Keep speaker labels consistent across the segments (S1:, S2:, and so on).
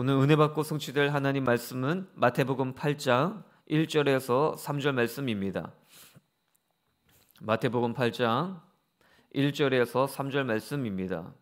S1: 오늘 은혜 받고 성취될 하나님 말씀은 마태복음 8장 1절에서 3절 말씀입니다. 마태복음 8장 1절에서 3절 말씀입니다.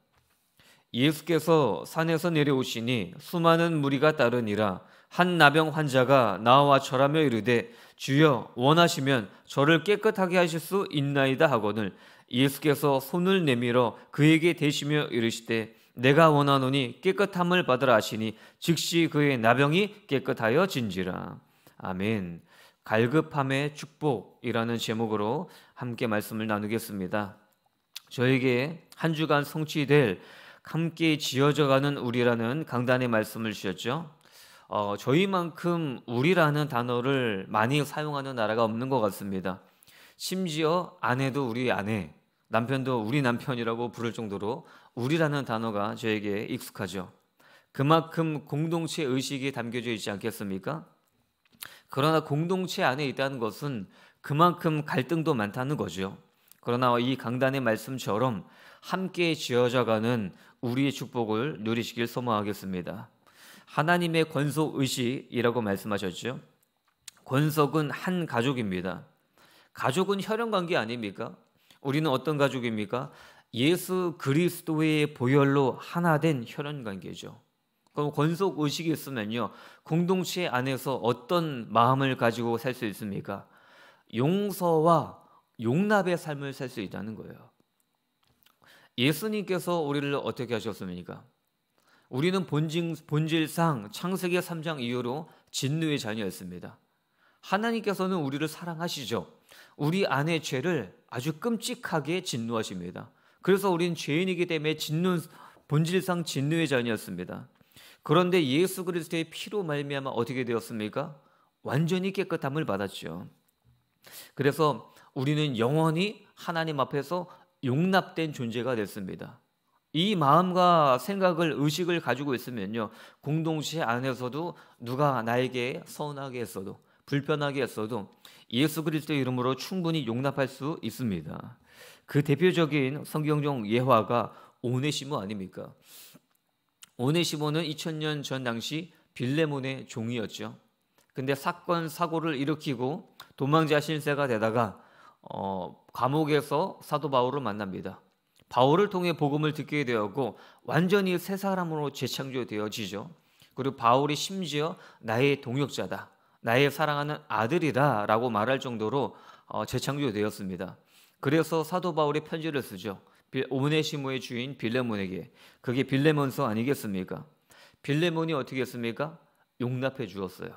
S1: 예수께서 산에서 내려오시니 수많은 무리가 따르니라 한 나병 환자가 나와 절하며 이르되 주여 원하시면 저를 깨끗하게 하실 수 있나이다 하거늘 예수께서 손을 내밀어 그에게 대시며 이르시되 내가 원하노니 깨끗함을 받으라 하시니 즉시 그의 나병이 깨끗하여 진지라. 아멘. 갈급함의 축복이라는 제목으로 함께 말씀을 나누겠습니다. 저에게 한 주간 성취될 함께 지어져가는 우리라는 강단의 말씀을 주셨죠. 어, 저희만큼 우리라는 단어를 많이 사용하는 나라가 없는 것 같습니다. 심지어 아내도 우리 아내, 남편도 우리 남편이라고 부를 정도로 우리라는 단어가 저에게 익숙하죠. 그만큼 공동체 의식이 담겨져 있지 않겠습니까? 그러나 공동체 안에 있다는 것은 그만큼 갈등도 많다는 거죠. 그러나 이 강단의 말씀처럼 함께 지어져가는 우리의 축복을 누리시길 소망하겠습니다. 하나님의 권속 의식이라고 말씀하셨죠. 권속은 한 가족입니다. 가족은 혈연 관계 아닙니까? 우리는 어떤 가족입니까? 예수 그리스도의 보혈로 하나 된 혈연 관계죠. 그럼 권속 의식이 있으면요. 공동체 안에서 어떤 마음을 가지고 살 수 있습니까? 용서와 용납의 삶을 살 수 있다는 거예요. 예수님께서 우리를 어떻게 하셨습니까? 우리는 본질, 본질상 창세기 3장 이후로 진노의 자녀였습니다. 하나님께서는 우리를 사랑하시죠. 우리 안의 죄를 아주 끔찍하게 진노하십니다. 그래서 우리는 죄인이기 때문에 진노 본질상 진노의 자녀였습니다. 그런데 예수 그리스도의 피로 말미암아 어떻게 되었습니까? 완전히 깨끗함을 받았죠. 그래서 우리는 영원히 하나님 앞에서 용납된 존재가 됐습니다. 이 마음과 생각을 의식을 가지고 있으면요 공동체 안에서도 누가 나에게 서운하게 했어도 불편하게 했어도 예수 그리스도의 이름으로 충분히 용납할 수 있습니다. 그 대표적인 성경 중 예화가 오네시모 아닙니까? 오네시모는 2000년 전 당시 빌레몬의 종이었죠. 근데 사건 사고를 일으키고 도망자 신세가 되다가 어, 감옥에서 사도 바울을 만납니다. 바울을 통해 복음을 듣게 되었고 완전히 새 사람으로 재창조되어지죠. 그리고 바울이 심지어 나의 동역자다. 나의 사랑하는 아들이라 라고 말할 정도로 어, 재창조되었습니다. 그래서 사도 바울이 편지를 쓰죠. 오네시모의 주인 빌레몬에게 그게 빌레몬서 아니겠습니까? 빌레몬이 어떻게 했습니까? 용납해 주었어요.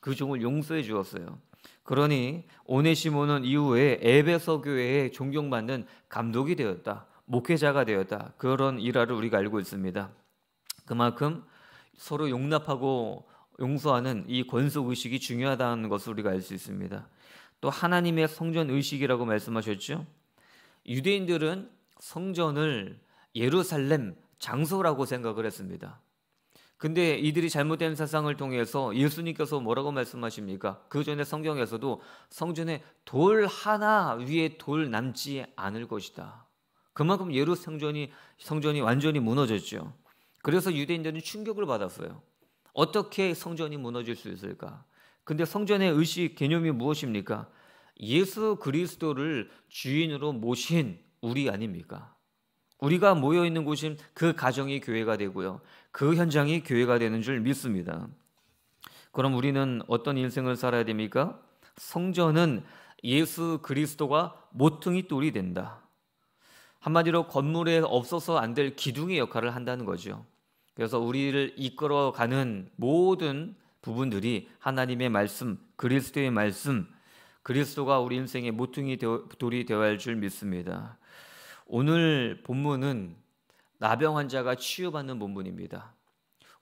S1: 그 종을 용서해 주었어요. 그러니 오네시모는 이후에 에베소 교회에 존경받는 감독이 되었다. 목회자가 되었다. 그런 일화를 우리가 알고 있습니다. 그만큼 서로 용납하고 용서하는 이 권속 의식이 중요하다는 것을 우리가 알 수 있습니다. 또 하나님의 성전 의식이라고 말씀하셨죠. 유대인들은 성전을 예루살렘 장소라고 생각을 했습니다. 근데 이들이 잘못된 사상을 통해서 예수님께서 뭐라고 말씀하십니까? 그 전에 성경에서도 성전에 돌 하나 위에 돌 남지 않을 것이다. 그만큼 예루 성전이 성전이 완전히 무너졌죠. 그래서 유대인들은 충격을 받았어요. 어떻게 성전이 무너질 수 있을까? 근데 성전의 의식 개념이 무엇입니까? 예수 그리스도를 주인으로 모신 우리 아닙니까? 우리가 모여 있는 곳인 그 가정이 교회가 되고요. 그 현장이 교회가 되는 줄 믿습니다. 그럼 우리는 어떤 인생을 살아야 됩니까? 성전은 예수 그리스도가 모퉁이 돌이 된다. 한마디로 건물에 없어서 안 될 기둥의 역할을 한다는 거죠. 그래서 우리를 이끌어가는 모든 부분들이 하나님의 말씀, 그리스도의 말씀, 그리스도가 우리 인생의 모퉁이 돌이 되어야 할 줄 믿습니다. 오늘 본문은 나병 환자가 치유받는 본문입니다.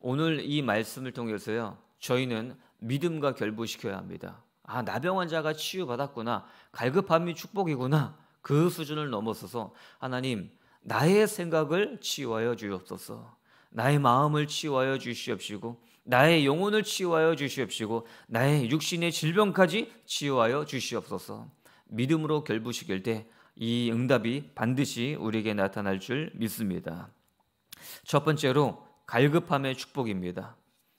S1: 오늘 이 말씀을 통해서요, 저희는 믿음과 결부시켜야 합니다. 아, 나병 환자가 치유받았구나. 갈급함이 축복이구나. 그 수준을 넘어서서 하나님, 나의 생각을 치유하여 주옵소서. 나의 마음을 치유하여 주시옵시고 나의 영혼을 치유하여 주시옵시고 나의 육신의 질병까지 치유하여 주시옵소서. 믿음으로 결부시킬 때이 응답이 반드시 우리에게 나타날 줄 믿습니다. 첫 번째로 갈급함의 축복입니다.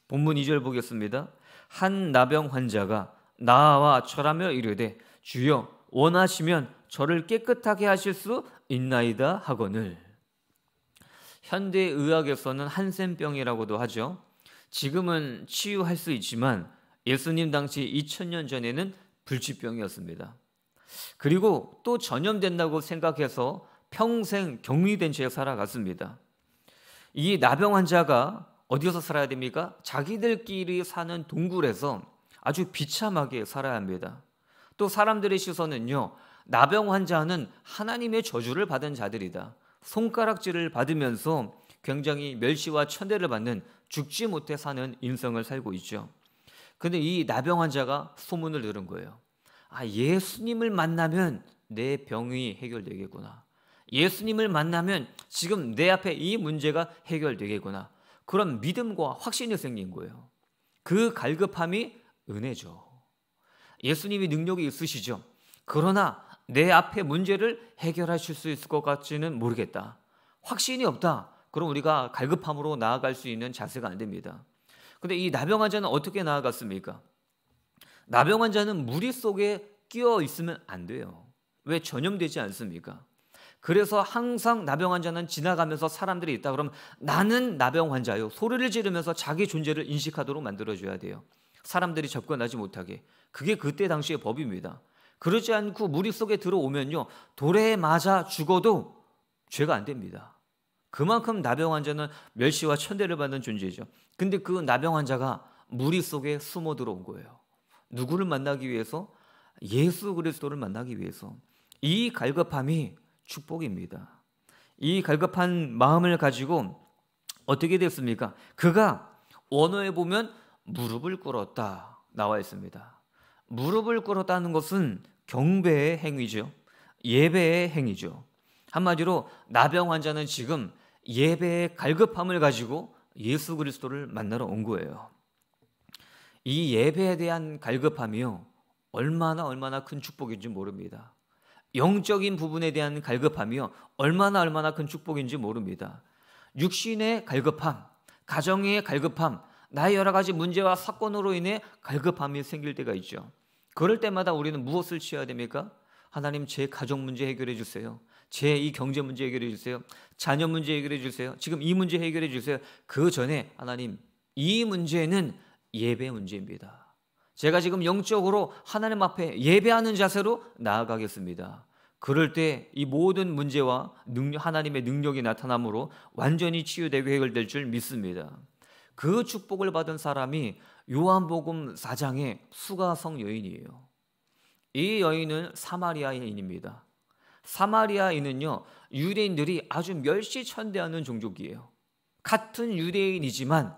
S1: 본문 2절 보겠습니다. 한 나병 환자가 나와 철하며 이르되 주여 원하시면 저를 깨끗하게 하실 수 있나이다 하거늘 현대 의학에서는 한센병이라고도 하죠. 지금은 치유할 수 있지만 예수님 당시 2000년 전에는 불치병이었습니다. 그리고 또 전염된다고 생각해서 평생 격리된 채 살아갔습니다. 이 나병 환자가 어디서 살아야 됩니까? 자기들끼리 사는 동굴에서 아주 비참하게 살아야 합니다. 또 사람들의 시선은요, 나병 환자는 하나님의 저주를 받은 자들이다. 손가락질을 받으면서 굉장히 멸시와 천대를 받는 죽지 못해 사는 인성을 살고 있죠. 근데 이 나병 환자가 소문을 들은 거예요. 아, 예수님을 만나면 내 병이 해결되겠구나. 예수님을 만나면 지금 내 앞에 이 문제가 해결되겠구나. 그런 믿음과 확신이 생긴 거예요. 그 갈급함이 은혜죠. 예수님이 능력이 있으시죠. 그러나 내 앞에 문제를 해결하실 수 있을 것 같지는 모르겠다. 확신이 없다. 그럼 우리가 갈급함으로 나아갈 수 있는 자세가 안 됩니다. 근데 이 나병 환자는 어떻게 나아갔습니까? 나병 환자는 무리 속에 끼어 있으면 안 돼요. 왜 전염되지 않습니까? 그래서 항상 나병 환자는 지나가면서 사람들이 있다 그러면 나는 나병 환자요. 소리를 지르면서 자기 존재를 인식하도록 만들어줘야 돼요. 사람들이 접근하지 못하게. 그게 그때 당시의 법입니다. 그러지 않고 무리 속에 들어오면요. 돌에 맞아 죽어도 죄가 안 됩니다. 그만큼 나병 환자는 멸시와 천대를 받는 존재죠. 근데 그 나병 환자가 무리 속에 숨어 들어온 거예요. 누구를 만나기 위해서? 예수 그리스도를 만나기 위해서. 이 갈급함이 축복입니다. 이 갈급한 마음을 가지고 어떻게 됐습니까? 그가 원어에 보면 무릎을 꿇었다 나와 있습니다. 무릎을 꿇었다는 것은 경배의 행위죠. 예배의 행위죠. 한마디로 나병 환자는 지금 예배의 갈급함을 가지고 예수 그리스도를 만나러 온 거예요. 이 예배에 대한 갈급함이요. 얼마나 얼마나 큰 축복인지 모릅니다. 영적인 부분에 대한 갈급함이요. 얼마나 얼마나 큰 축복인지 모릅니다. 육신의 갈급함, 가정의 갈급함, 나의 여러 가지 문제와 사건으로 인해 갈급함이 생길 때가 있죠. 그럴 때마다 우리는 무엇을 취해야 됩니까? 하나님 제 가족 문제 해결해 주세요. 제 이 경제 문제 해결해 주세요. 자녀 문제 해결해 주세요. 지금 이 문제 해결해 주세요. 그 전에 하나님 이 문제는 예배 문제입니다. 제가 지금 영적으로 하나님 앞에 예배하는 자세로 나아가겠습니다. 그럴 때 이 모든 문제와 능력, 하나님의 능력이 나타나므로 완전히 치유되고 해결될 줄 믿습니다. 그 축복을 받은 사람이 요한복음 4장의 수가성 여인이에요. 이 여인은 사마리아인입니다. 사마리아인은요, 유대인들이 아주 멸시천대하는 종족이에요. 같은 유대인이지만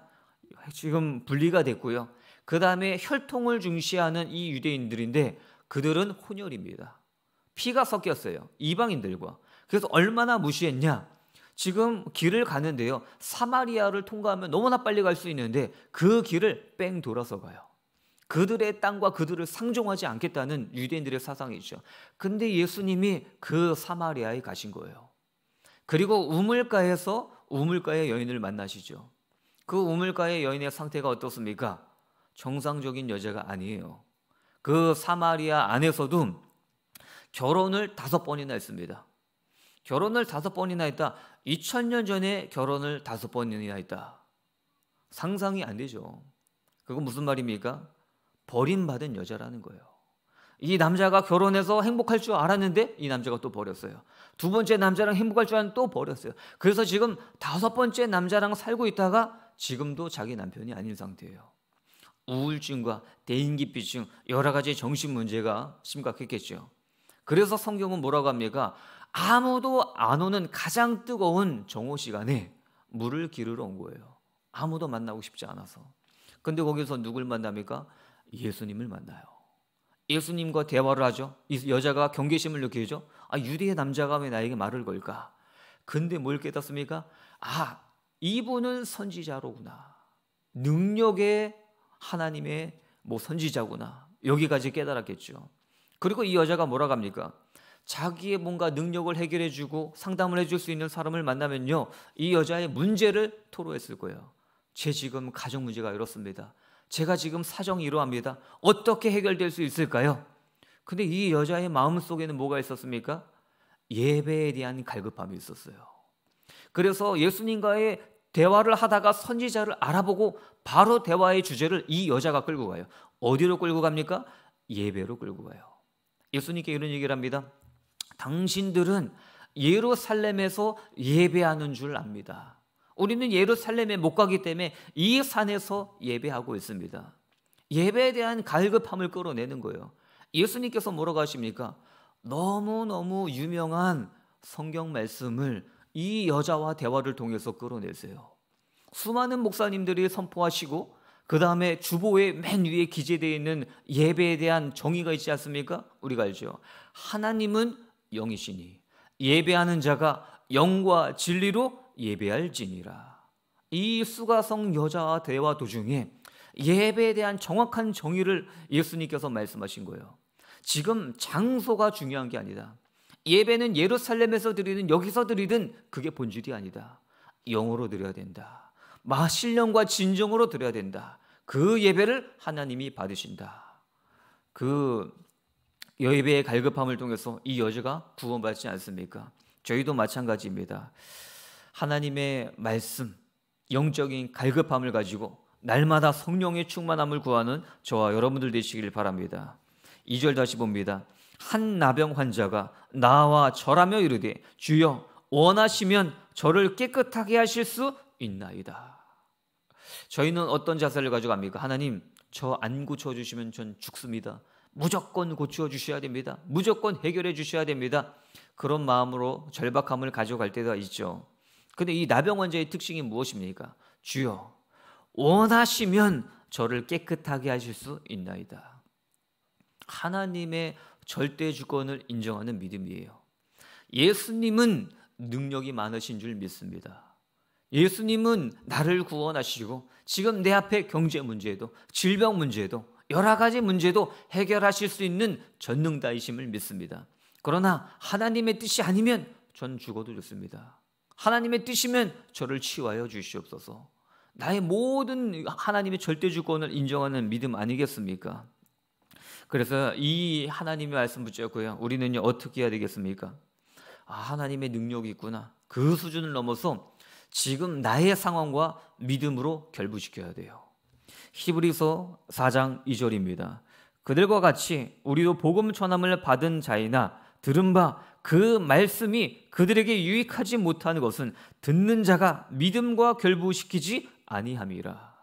S1: 지금 분리가 됐고요. 그 다음에 혈통을 중시하는 이 유대인들인데 그들은 혼혈입니다. 피가 섞였어요. 이방인들과. 그래서 얼마나 무시했냐? 지금 길을 가는데요. 사마리아를 통과하면 너무나 빨리 갈 수 있는데 그 길을 뺑 돌아서 가요. 그들의 땅과 그들을 상종하지 않겠다는 유대인들의 사상이죠. 근데 예수님이 그 사마리아에 가신 거예요. 그리고 우물가에서 우물가의 여인을 만나시죠. 그 우물가의 여인의 상태가 어떻습니까? 정상적인 여자가 아니에요. 그 사마리아 안에서도 결혼을 다섯 번이나 했습니다. 결혼을 다섯 번이나 했다. 2000년 전에 결혼을 다섯 번이나 했다. 상상이 안 되죠. 그건 무슨 말입니까? 버림받은 여자라는 거예요. 이 남자가 결혼해서 행복할 줄 알았는데 이 남자가 또 버렸어요. 두 번째 남자랑 행복할 줄 알았는데 또 버렸어요. 그래서 지금 다섯 번째 남자랑 살고 있다가 지금도 자기 남편이 아닌 상태예요. 우울증과 대인기피증 여러 가지 정신 문제가 심각했겠죠. 그래서 성경은 뭐라고 합니까? 아무도 안 오는 가장 뜨거운 정오 시간에 물을 기르러 온 거예요. 아무도 만나고 싶지 않아서. 근데 거기서 누굴 만납니까? 예수님을 만나요. 예수님과 대화를 하죠. 이 여자가 경계심을 느끼죠. 아, 유대의 남자가 왜 나에게 말을 걸까? 근데 뭘 깨닫습니까? 아, 이분은 선지자로구나. 능력의 하나님의 뭐 선지자구나. 여기까지 깨달았겠죠. 그리고 이 여자가 뭐라 갑니까? 자기의 뭔가 능력을 해결해 주고 상담을 해줄 수 있는 사람을 만나면요. 이 여자의 문제를 토로했을 거예요. 제 지금 가정 문제가 이렇습니다. 제가 지금 사정이 이러합니다. 어떻게 해결될 수 있을까요? 근데 이 여자의 마음 속에는 뭐가 있었습니까? 예배에 대한 갈급함이 있었어요. 그래서 예수님과의 대화를 하다가 선지자를 알아보고 바로 대화의 주제를 이 여자가 끌고 가요. 어디로 끌고 갑니까? 예배로 끌고 가요. 예수님께 이런 얘기를 합니다. 당신들은 예루살렘에서 예배하는 줄 압니다. 우리는 예루살렘에 못 가기 때문에 이 산에서 예배하고 있습니다. 예배에 대한 갈급함을 끌어내는 거예요. 예수님께서 뭐라고 하십니까? 너무너무 유명한 성경 말씀을 이 여자와 대화를 통해서 끌어내세요. 수많은 목사님들이 선포하시고 그 다음에 주보의 맨 위에 기재되어 있는 예배에 대한 정의가 있지 않습니까? 우리가 알죠. 하나님은 영이시니 예배하는 자가 영과 진리로 예배할지니라. 이 수가성 여자와 대화 도중에 예배에 대한 정확한 정의를 예수님께서 말씀하신 거예요. 지금 장소가 중요한 게 아니다. 예배는 예루살렘에서 드리든 여기서 드리든 그게 본질이 아니다. 영으로 드려야 된다. 마실령과 진정으로 드려야 된다. 그 예배를 하나님이 받으신다. 그 여의배의 갈급함을 통해서 이 여자가 구원받지 않습니까? 저희도 마찬가지입니다. 하나님의 말씀, 영적인 갈급함을 가지고 날마다 성령의 충만함을 구하는 저와 여러분들 되시길 바랍니다. 2절 다시 봅니다. 한 나병 환자가 나와 절하며 이르되 주여 원하시면 저를 깨끗하게 하실 수 있나이다. 저희는 어떤 자세를 가져갑니까? 하나님, 저 안 고쳐주시면 전 죽습니다. 무조건 고치어 주셔야 됩니다. 무조건 해결해 주셔야 됩니다. 그런 마음으로 절박함을 가져갈 때가 있죠. 근데 이 나병 환자의 특징이 무엇입니까? 주여, 원하시면 저를 깨끗하게 하실 수 있나이다. 하나님의 절대 주권을 인정하는 믿음이에요. 예수님은 능력이 많으신 줄 믿습니다. 예수님은 나를 구원하시고 지금 내 앞에 경제 문제에도 질병 문제에도 여러 가지 문제도 해결하실 수 있는 전능다이심을 믿습니다. 그러나 하나님의 뜻이 아니면 전 죽어도 좋습니다. 하나님의 뜻이면 저를 치유하여 주시옵소서. 나의 모든 하나님의 절대 주권을 인정하는 믿음 아니겠습니까? 그래서 이 하나님의 말씀 붙잡고요. 우리는 어떻게 해야 되겠습니까? 아, 하나님의 능력이 있구나. 그 수준을 넘어서 지금 나의 상황과 믿음으로 결부시켜야 돼요. 히브리서 4장 2절입니다. 그들과 같이 우리도 복음 전함을 받은 자이나 들은 바 그 말씀이 그들에게 유익하지 못하는 것은 듣는 자가 믿음과 결부시키지 아니함이라.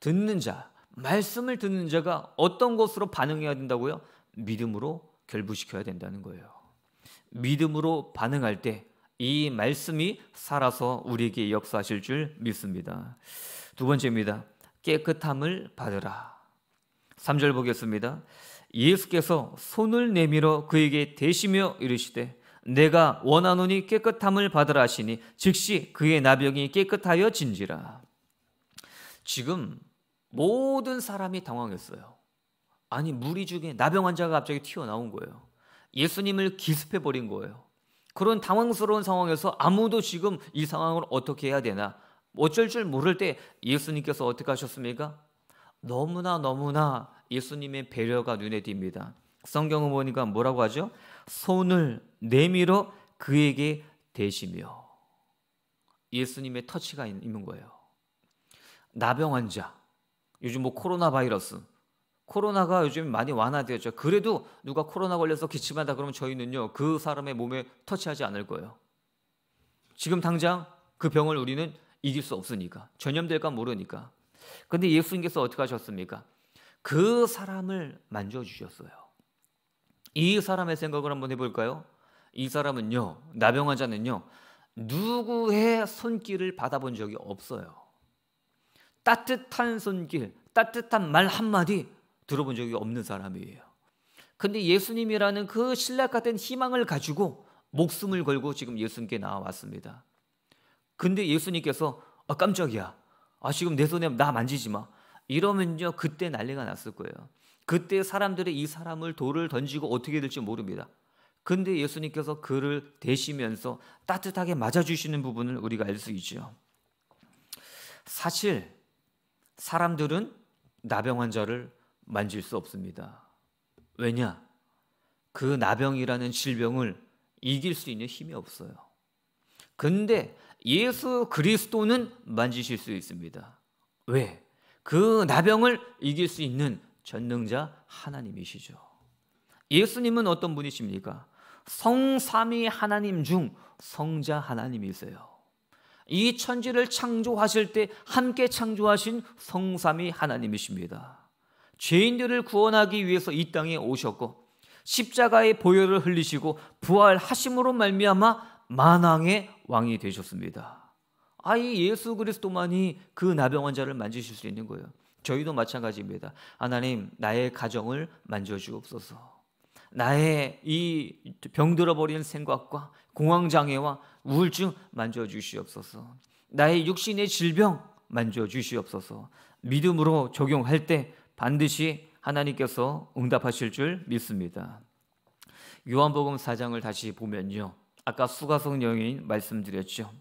S1: 듣는 자, 말씀을 듣는 자가 어떤 것으로 반응해야 된다고요? 믿음으로 결부시켜야 된다는 거예요. 믿음으로 반응할 때 이 말씀이 살아서 우리에게 역사하실 줄 믿습니다. 두 번째입니다. 깨끗함을 받으라. 3절 보겠습니다. 예수께서 손을 내밀어 그에게 대시며 이르시되 내가 원하노니 깨끗함을 받으라 하시니 즉시 그의 나병이 깨끗하여 진지라. 지금 모든 사람이 당황했어요. 아니 무리 중에 나병 환자가 갑자기 튀어나온 거예요. 예수님을 기습해 버린 거예요. 그런 당황스러운 상황에서 아무도 지금 이 상황을 어떻게 해야 되나 어쩔 줄 모를 때 예수님께서 어떻게 하셨습니까? 너무나 너무나 예수님의 배려가 눈에 띕니다. 성경은 보니까 뭐라고 하죠? 손을 내밀어 그에게 대시며 예수님의 터치가 있는 거예요. 나병 환자. 요즘 뭐 코로나 바이러스. 코로나가 요즘 많이 완화되었죠. 그래도 누가 코로나 걸려서 기침한다 그러면 저희는요. 그 사람의 몸에 터치하지 않을 거예요. 지금 당장 그 병을 우리는 이길 수 없으니까 전염될까 모르니까. 근데 예수님께서 어떻게 하셨습니까? 그 사람을 만져 주셨어요. 이 사람의 생각을 한번 해볼까요? 이 사람은요, 나병 환자는요, 누구의 손길을 받아본 적이 없어요. 따뜻한 손길, 따뜻한 말 한마디 들어본 적이 없는 사람이에요. 근데 예수님이라는 그 신락 같은 희망을 가지고 목숨을 걸고 지금 예수님께 나왔습니다. 와 근데 예수님께서 아 깜짝이야. 아 지금 내 손에 나 만지지 마. 이러면요 그때 난리가 났을 거예요. 그때 사람들이 이 사람을 돌을 던지고 어떻게 될지 모릅니다. 근데 예수님께서 그를 대시면서 따뜻하게 맞아주시는 부분을 우리가 알 수 있죠. 사실 사람들은 나병 환자를 만질 수 없습니다. 왜냐? 그 나병이라는 질병을 이길 수 있는 힘이 없어요. 근데 예수 그리스도는 만지실 수 있습니다. 왜? 그 나병을 이길 수 있는 전능자 하나님이시죠. 예수님은 어떤 분이십니까? 성삼위 하나님 중 성자 하나님이세요. 이 천지를 창조하실 때 함께 창조하신 성삼위 하나님이십니다. 죄인들을 구원하기 위해서 이 땅에 오셨고 십자가의 보혈을 흘리시고 부활하심으로 말미암아 만왕의 왕이 되셨습니다. 아이 예수 그리스도만이 그 나병 환자를 만지실 수 있는 거예요. 저희도 마찬가지입니다. 하나님, 나의 가정을 만져주옵소서. 나의 이 병들어 버리 생각과 공황 장애와 우울증 만져 주시옵소서. 나의 육신의 질병 만져 주시옵소서. 믿음으로 적용할 때 반드시 하나님께서 응답하실 줄 믿습니다. 요한복음 4장을 다시 보면요. 아까 수가성 여인 말씀드렸죠.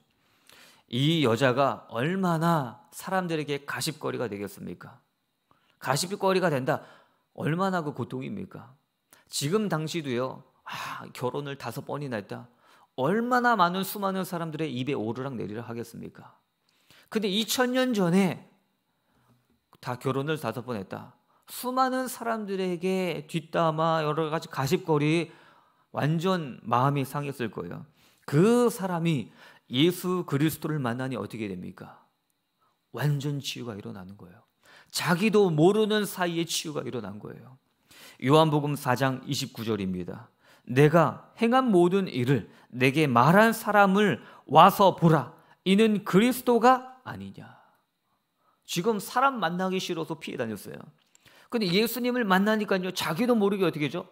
S1: 이 여자가 얼마나 사람들에게 가십거리가 되겠습니까? 가십거리가 된다. 얼마나 그 고통입니까? 지금 당시도요. 아, 결혼을 다섯 번이나 했다. 얼마나 많은 수많은 사람들의 입에 오르락 내리락 하겠습니까? 근데 2000년 전에 다 결혼을 다섯 번 했다. 수많은 사람들에게 뒷담화 여러 가지 가십거리 완전 마음이 상했을 거예요. 그 사람이 예수 그리스도를 만나니 어떻게 됩니까? 완전 치유가 일어나는 거예요. 자기도 모르는 사이에 치유가 일어난 거예요. 요한복음 4장 29절입니다. 내가 행한 모든 일을 내게 말한 사람을 와서 보라. 이는 그리스도가 아니냐. 지금 사람 만나기 싫어서 피해 다녔어요. 근데 예수님을 만나니까요. 자기도 모르게 어떻게 죠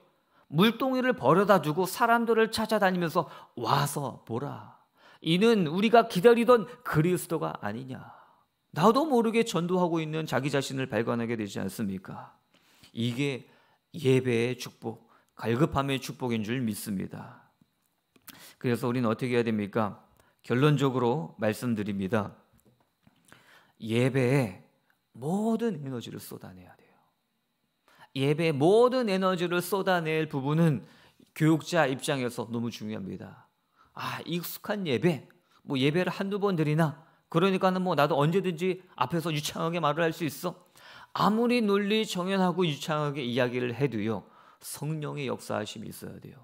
S1: 물동이를 버려다 주고 사람들을 찾아다니면서 와서 보라. 이는 우리가 기다리던 그리스도가 아니냐. 나도 모르게 전도하고 있는 자기 자신을 발견하게 되지 않습니까? 이게 예배의 축복, 갈급함의 축복인 줄 믿습니다. 그래서 우리는 어떻게 해야 됩니까? 결론적으로 말씀드립니다. 예배에 모든 에너지를 쏟아내야 예배 모든 에너지를 쏟아낼 부분은 교육자 입장에서 너무 중요합니다. 아, 익숙한 예배. 뭐 예배를 한두 번 드리나? 그러니까는 뭐 나도 언제든지 앞에서 유창하게 말을 할 수 있어. 아무리 논리 정연하고 유창하게 이야기를 해도요. 성령의 역사하심이 있어야 돼요.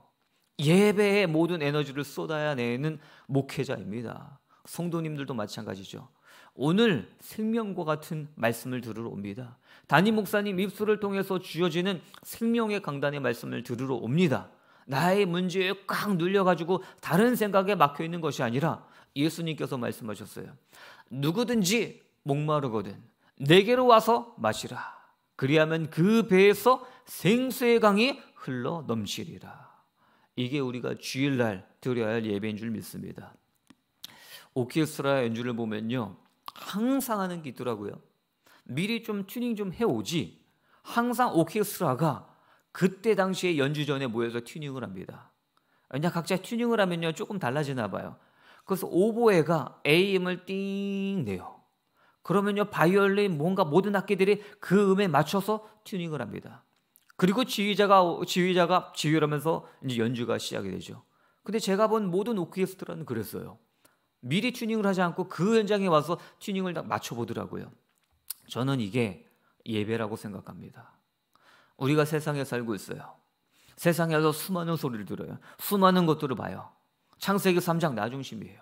S1: 예배의 모든 에너지를 쏟아야 내는 목회자입니다. 성도님들도 마찬가지죠. 오늘 생명과 같은 말씀을 들으러 옵니다. 담임 목사님 입술을 통해서 주어지는 생명의 강단의 말씀을 들으러 옵니다. 나의 문제에 꽉 눌려가지고 다른 생각에 막혀 있는 것이 아니라 예수님께서 말씀하셨어요. 누구든지 목마르거든 내게로 와서 마시라. 그리하면 그 배에서 생수의 강이 흘러 넘치리라. 이게 우리가 주일날 드려야 할 예배인 줄 믿습니다. 오케스트라 연주를 보면요. 항상 하는 게 있더라고요. 미리 좀 튜닝 좀 해오지. 항상 오케스트라가 그때 당시에 연주 전에 모여서 튜닝을 합니다. 왜냐 각자 튜닝을 하면요 조금 달라지나 봐요. 그래서 오보에가 AM을 띵 내요. 그러면요 바이올린 뭔가 모든 악기들이 그 음에 맞춰서 튜닝을 합니다. 그리고 지휘자가 지휘자가 지휘를 하면서 이제 연주가 시작이 되죠. 근데 제가 본 모든 오케스트라는 그랬어요. 미리 튜닝을 하지 않고 그 현장에 와서 튜닝을 딱 맞춰보더라고요. 저는 이게 예배라고 생각합니다. 우리가 세상에 살고 있어요. 세상에서 수많은 소리를 들어요. 수많은 것들을 봐요. 창세기 3장 나중심이에요.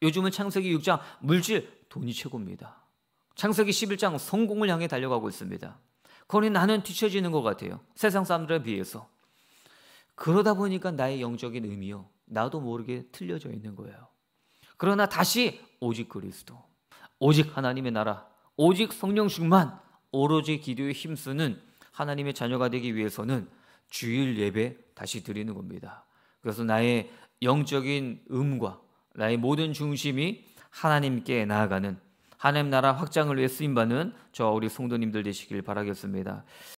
S1: 요즘은 창세기 6장 물질, 돈이 최고입니다. 창세기 11장 성공을 향해 달려가고 있습니다. 그러니 나는 뒤처지는 것 같아요. 세상 사람들에 비해서. 그러다 보니까 나의 영적인 의미요. 나도 모르게 틀려져 있는 거예요. 그러나 다시 오직 그리스도, 오직 하나님의 나라, 오직 성령 식만 오로지 기도의 힘쓰는 하나님의 자녀가 되기 위해서는 주일 예배 다시 드리는 겁니다. 그래서 나의 영적인 음과 나의 모든 중심이 하나님께 나아가는 하나님 나라 확장을 위해 쓰임받는 저와 우리 성도님들 되시길 바라겠습니다.